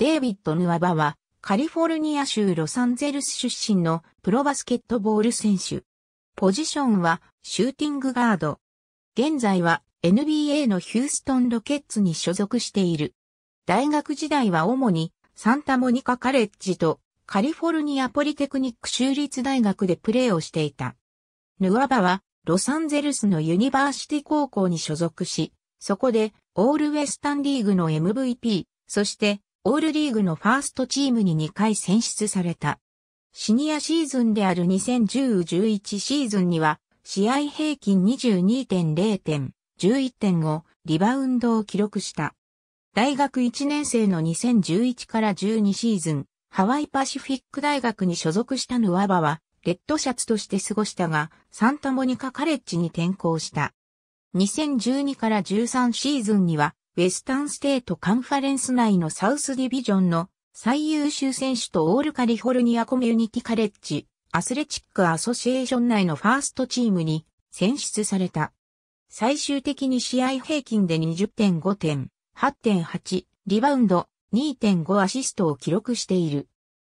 デイビッド・ヌアバは、カリフォルニア州ロサンゼルス出身のプロバスケットボール選手。ポジションはシューティングガード。現在は NBA のヒューストンロケッツに所属している。大学時代は主にサンタモニカカレッジとカリフォルニアポリテクニック州立大学でプレーをしていた。ヌアバはロサンゼルスのユニバーシティ高校に所属し、そこでオールウェスタンリーグの MVP、そしてオールリーグのファーストチームに2回選出された。シニアシーズンである2010-11シーズンには、試合平均22.0点、11.5、リバウンドを記録した。大学1年生の2011から12シーズン、ハワイパシフィック大学に所属したヌワバは、レッドシャツとして過ごしたが、サンタモニカカレッジに転校した。2012から13シーズンには、ウェスタンステートカンファレンス内のサウスディビジョンの最優秀選手とオールカリフォルニアコミュニティカレッジ、アスレチックアソシエーション内のファーストチームに選出された。最終的に試合平均で20.5点、8.8、リバウンド、2.5アシストを記録している。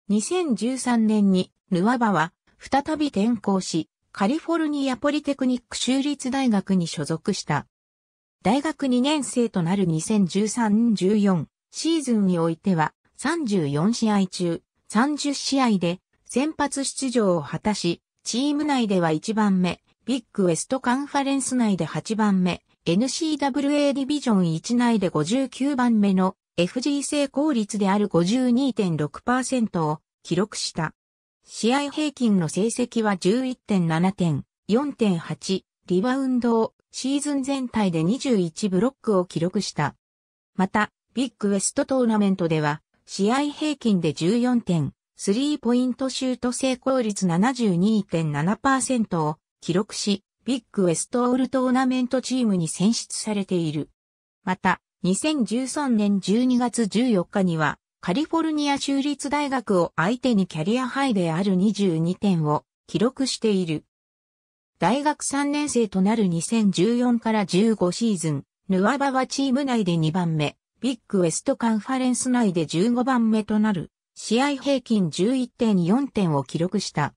2013年にヌワバは再び転校し、カリフォルニアポリテクニック州立大学に所属した。大学2年生となる2013-14シーズンにおいては34試合中30試合で先発出場を果たし、チーム内では1番目、ビッグウエストカンファレンス内で8番目、n c w a ディビジョン1内で59番目の FG 成功率である52.6%を記録した。試合平均の成績は11.7点、4.8、リバウンドをシーズン全体で21ブロックを記録した。また、ビッグウエストトーナメントでは、試合平均で14点、スリーポイントシュート成功率72.7%を記録し、ビッグウエストオールトーナメントチームに選出されている。また、2013年12月14日には、カリフォルニア州立大学を相手にキャリアハイである22点を記録している。大学3年生となる2014から15シーズン、ヌアバはチーム内で2番目、ビッグウエストカンファレンス内で15番目となる、試合平均11.4点を記録した。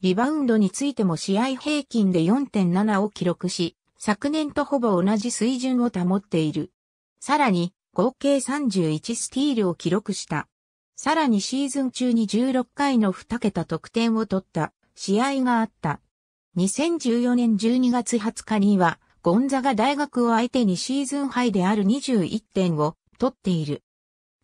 リバウンドについても試合平均で4.7を記録し、昨年とほぼ同じ水準を保っている。さらに、合計31スティールを記録した。さらにシーズン中に16回の2桁得点を取った試合があった。2014年12月20日には、ゴンザが大学を相手にシーズンハイである21点を取っている。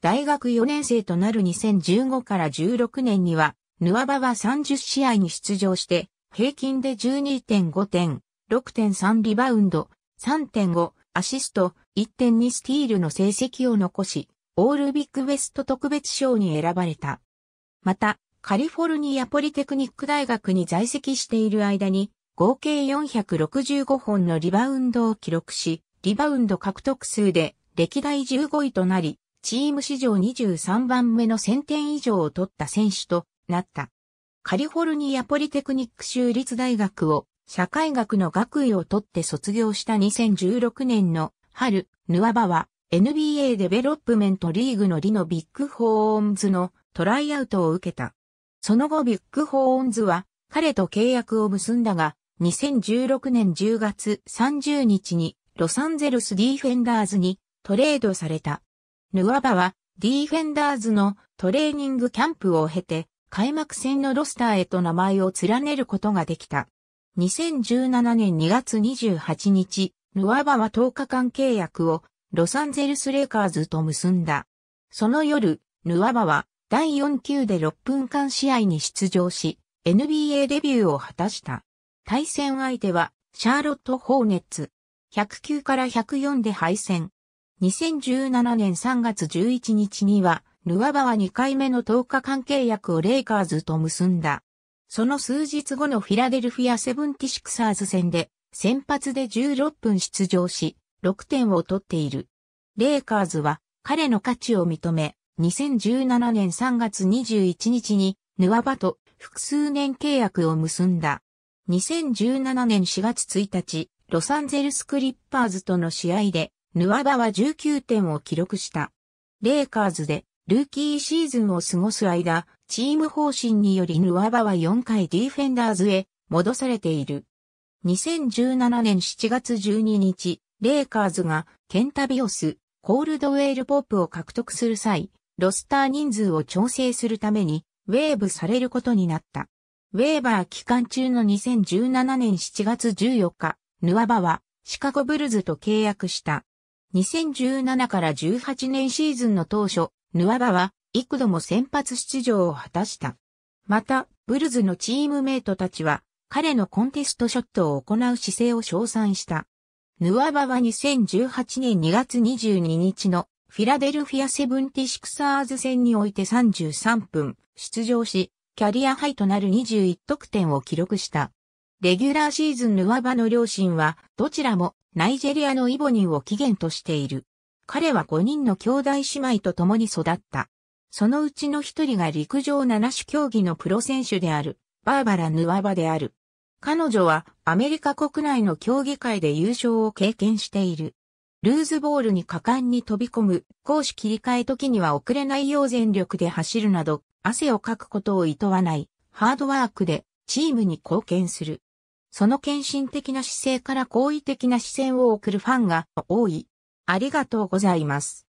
大学4年生となる2015から16年には、ヌアバは30試合に出場して、平均で12.5点、6.3リバウンド、3.5アシスト、1.2スティールの成績を残し、オールビッグウェスト特別賞に選ばれた。また、カリフォルニアポリテクニック大学に在籍している間に、合計465本のリバウンドを記録し、リバウンド獲得数で歴代15位となり、チーム史上23番目の1000点以上を取った選手となった。カリフォルニアポリテクニック州立大学を社会学の学位を取って卒業した2016年の春、ヌアバは NBA デベロップメントリーグのリノビッグホーンズのトライアウトを受けた。その後ビッグホーンズは彼と契約を結んだが、2016年10月30日にロサンゼルスディフェンダーズにトレードされた。ヌアバはディフェンダーズのトレーニングキャンプを経て開幕戦のロスターへと名前を連ねることができた。2017年2月28日、ヌアバは10日間契約をロサンゼルスレイカーズと結んだ。その夜、ヌアバは第4級で6分間試合に出場し、NBA デビューを果たした。対戦相手は、シャーロット・ホーネッツ。109から104で敗戦。2017年3月11日には、ヌワバは2回目の10日間契約をレイカーズと結んだ。その数日後のフィラデルフィアセブンティシクサーズ戦で、先発で16分出場し、6点を取っている。レイカーズは彼の価値を認め、2017年3月21日に、ヌワバと複数年契約を結んだ。2017年4月1日、ロサンゼルスクリッパーズとの試合で、ヌワバは19点を記録した。レイカーズで、ルーキーシーズンを過ごす間、チーム方針によりヌワバは4回ディフェンダーズへ戻されている。2017年7月12日、レイカーズがケンタビオス、コールドウェールポップを獲得する際、ロスター人数を調整するために、ウェーブされることになった。ウェーバー期間中の2017年7月14日、ヌアバはシカゴブルズと契約した。2017から18年シーズンの当初、ヌアバは幾度も先発出場を果たした。また、ブルズのチームメイトたちは、彼のコンテストショットを行う姿勢を称賛した。ヌアバは2018年2月22日のフィラデルフィアセブンティシクサーズ戦において33分出場し、キャリアハイとなる21得点を記録した。レギュラーシーズンヌワバの両親は、どちらもナイジェリアのイボニンを起源としている。彼は5人の兄弟姉妹と共に育った。そのうちの一人が陸上7種競技のプロ選手である、バーバラ・ヌワバである。彼女はアメリカ国内の競技会で優勝を経験している。ルーズボールに果敢に飛び込む、攻守切り替え時には遅れないよう全力で走るなど、汗をかくことを厭わない、ハードワークで、チームに貢献する。その献身的な姿勢から好意的な視線を送るファンが多い。ありがとうございます。